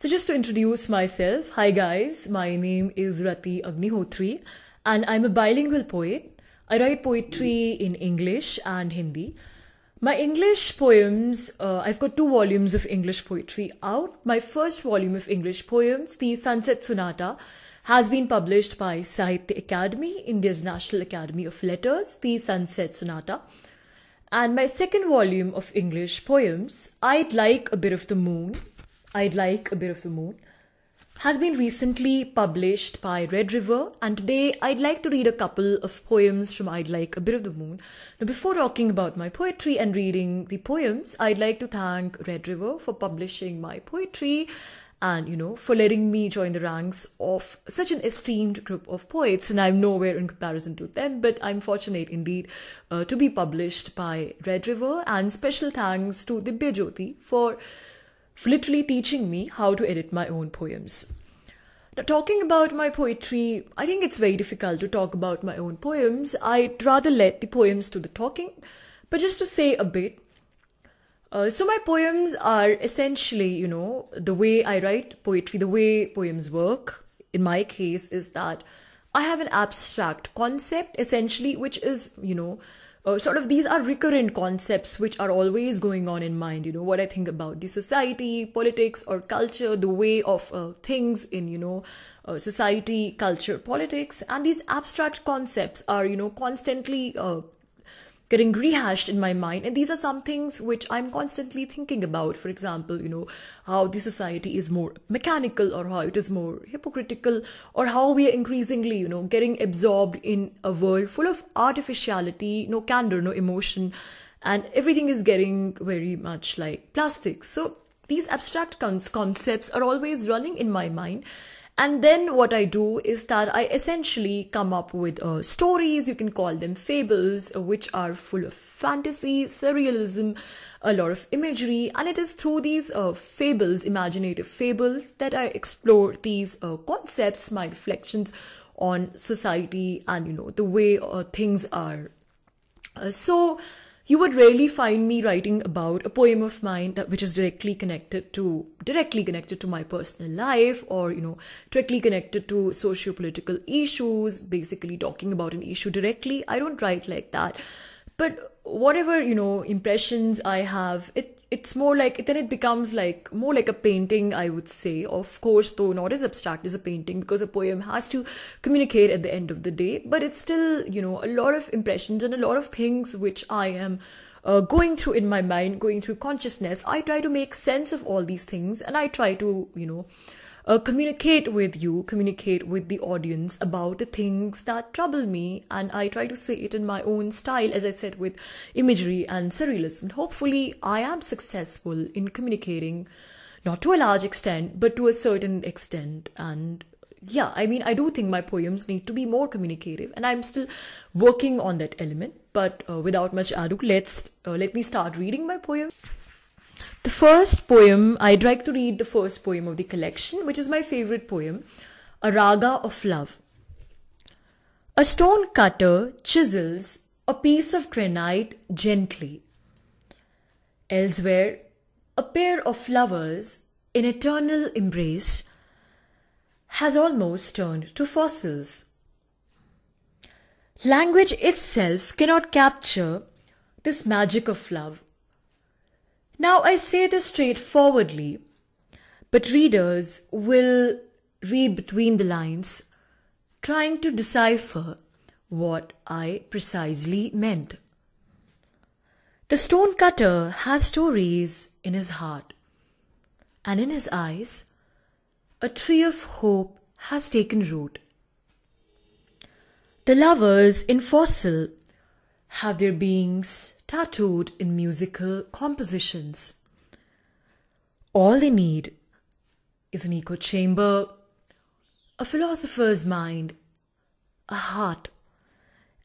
So just to introduce myself, hi guys, my name is Rati Agnihotri and I'm a bilingual poet. I write poetry in English and Hindi. My English poems, uh, I've got two volumes of English poetry out. My first volume of English poems, The Sunset Sonata, has been published by Sahitya Academy, India's National Academy of Letters, The Sunset Sonata. And my second volume of English poems, I'd Like a Bit of the Moon, I'd Like a Bit of the Moon, has been recently published by Red River, and today I'd like to read a couple of poems from I'd Like a Bit of the Moon. Now, before talking about my poetry and reading the poems, I'd like to thank Red River for publishing my poetry and you know for letting me join the ranks of such an esteemed group of poets and i'm nowhere in comparison to them but i'm fortunate indeed uh, to be published by red river and special thanks to the Bijoti for literally teaching me how to edit my own poems. Now, talking about my poetry, I think it's very difficult to talk about my own poems. I'd rather let the poems do the talking. But just to say a bit, uh, so my poems are essentially, you know, the way I write poetry, the way poems work in my case is that I have an abstract concept essentially, which is, you know, uh, sort of these are recurrent concepts which are always going on in mind you know what i think about the society politics or culture the way of uh, things in you know uh, society culture politics and these abstract concepts are you know constantly uh, getting rehashed in my mind. And these are some things which I'm constantly thinking about. For example, you know, how the society is more mechanical or how it is more hypocritical or how we are increasingly, you know, getting absorbed in a world full of artificiality, no candor, no emotion. And everything is getting very much like plastic. So these abstract cons concepts are always running in my mind and then what I do is that I essentially come up with uh, stories, you can call them fables, uh, which are full of fantasy, surrealism, a lot of imagery. And it is through these uh, fables, imaginative fables, that I explore these uh, concepts, my reflections on society and, you know, the way uh, things are. Uh, so, you would rarely find me writing about a poem of mine that which is directly connected to directly connected to my personal life or you know directly connected to socio-political issues basically talking about an issue directly i don't write like that but whatever you know impressions i have it it's more like then it becomes like more like a painting i would say of course though not as abstract as a painting because a poem has to communicate at the end of the day but it's still you know a lot of impressions and a lot of things which i am uh, going through in my mind going through consciousness i try to make sense of all these things and i try to you know uh, communicate with you, communicate with the audience about the things that trouble me. And I try to say it in my own style, as I said, with imagery and surrealism. Hopefully, I am successful in communicating, not to a large extent, but to a certain extent. And yeah, I mean, I do think my poems need to be more communicative, and I'm still working on that element. But uh, without much ado, let's uh, let me start reading my poem. The first poem, I'd like to read the first poem of the collection, which is my favorite poem, A Raga of Love. A stone cutter chisels a piece of granite gently. Elsewhere, a pair of lovers in eternal embrace has almost turned to fossils. Language itself cannot capture this magic of love. Now, I say this straightforwardly, but readers will read between the lines, trying to decipher what I precisely meant. The stonecutter has stories in his heart, and in his eyes, a tree of hope has taken root. The lovers in fossil have their beings tattooed in musical compositions. All they need is an echo chamber, a philosopher's mind, a heart,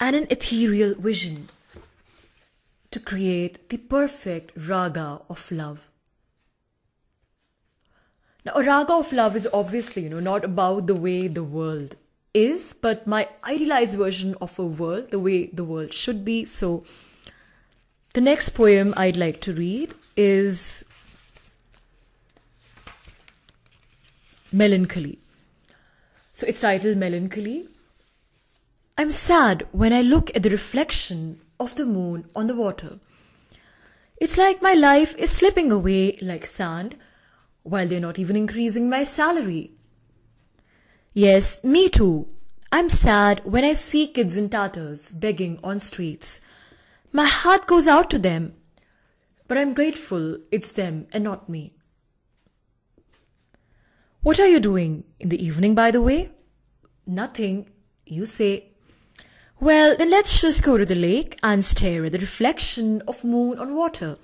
and an ethereal vision to create the perfect raga of love. Now, a raga of love is obviously, you know, not about the way the world is, but my idealized version of a world, the way the world should be. So, the next poem I'd like to read is Melancholy. So it's titled Melancholy. I'm sad when I look at the reflection of the moon on the water. It's like my life is slipping away like sand while they're not even increasing my salary. Yes, me too. I'm sad when I see kids in tatters begging on streets. My heart goes out to them. But I'm grateful it's them and not me. What are you doing in the evening, by the way? Nothing, you say. Well, then let's just go to the lake and stare at the reflection of moon on water,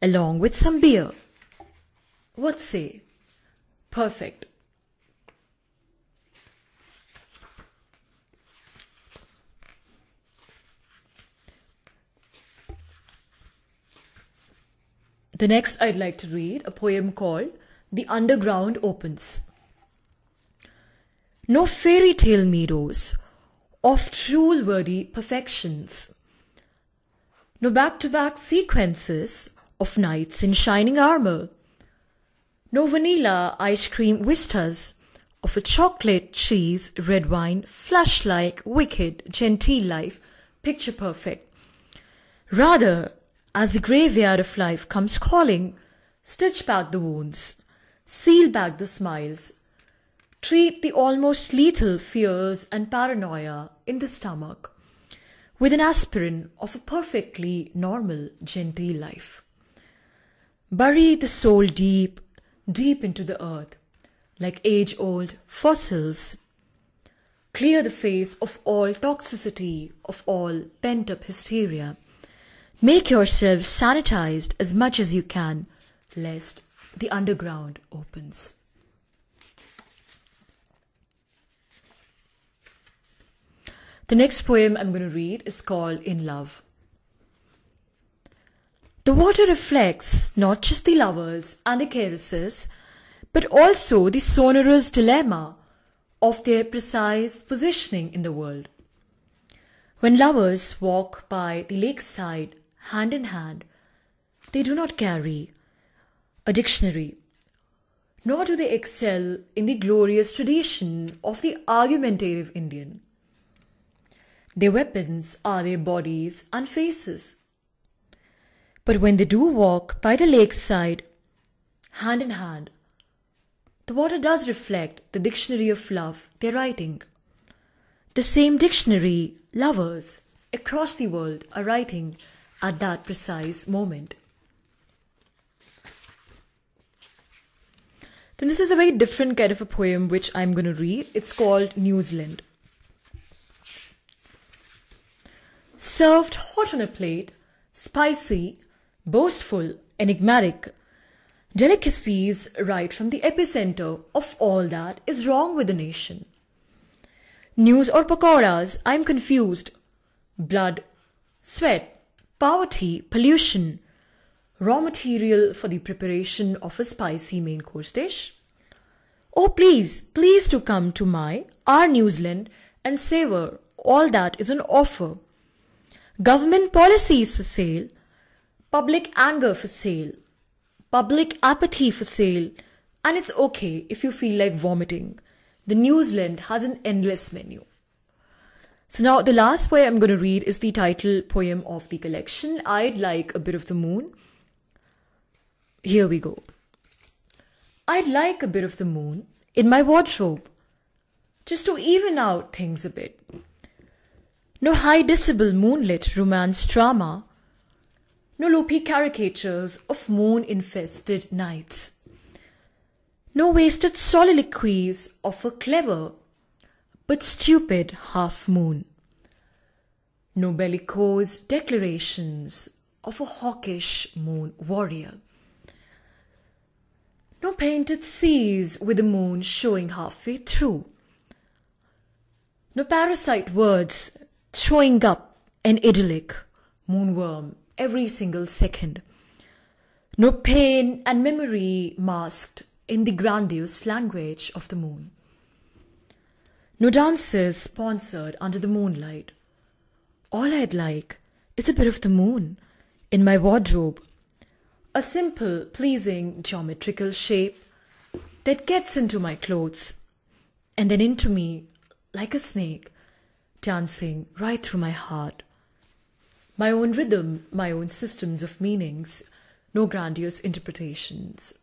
along with some beer. What say? Perfect. The next I'd like to read a poem called The Underground Opens. No fairy tale meadows of true worthy perfections, no back to back sequences of knights in shining armor, no vanilla ice cream vistas of a chocolate, cheese, red wine, flash like, wicked, genteel life, picture perfect. Rather, as the graveyard of life comes calling, stitch back the wounds, seal back the smiles, treat the almost lethal fears and paranoia in the stomach with an aspirin of a perfectly normal, genteel life. Bury the soul deep, deep into the earth, like age old fossils. Clear the face of all toxicity, of all pent up hysteria. Make yourself sanitized as much as you can, lest the underground opens. The next poem I'm going to read is called In Love. The water reflects not just the lovers and the caresses, but also the sonorous dilemma of their precise positioning in the world. When lovers walk by the lakeside hand in hand. They do not carry a dictionary, nor do they excel in the glorious tradition of the argumentative Indian. Their weapons are their bodies and faces. But when they do walk by the lakeside, hand in hand, the water does reflect the dictionary of love they're writing. The same dictionary lovers across the world are writing at that precise moment. Then this is a very different kind of a poem which I'm going to read. It's called New Zealand. Served hot on a plate, spicy, boastful, enigmatic, delicacies right from the epicenter of all that is wrong with the nation. News or pakoras, I'm confused. Blood, sweat, poverty, pollution, raw material for the preparation of a spicy main course dish. Oh, please, please to come to my, our New Zealand and savor all that is on offer. Government policies for sale, public anger for sale, public apathy for sale, and it's okay if you feel like vomiting. The New Zealand has an endless menu. So now the last poem I'm going to read is the title poem of the collection, I'd Like a Bit of the Moon. Here we go. I'd like a bit of the moon in my wardrobe, just to even out things a bit. No high decibel moonlit romance drama, no loopy caricatures of moon infested nights, no wasted soliloquies of a clever but stupid half moon. No bellicose declarations of a hawkish moon warrior. No painted seas with the moon showing halfway through. No parasite words showing up an idyllic moonworm every single second. No pain and memory masked in the grandiose language of the moon. No dances sponsored under the moonlight. All I'd like is a bit of the moon in my wardrobe. A simple, pleasing, geometrical shape that gets into my clothes and then into me like a snake, dancing right through my heart. My own rhythm, my own systems of meanings, no grandiose interpretations.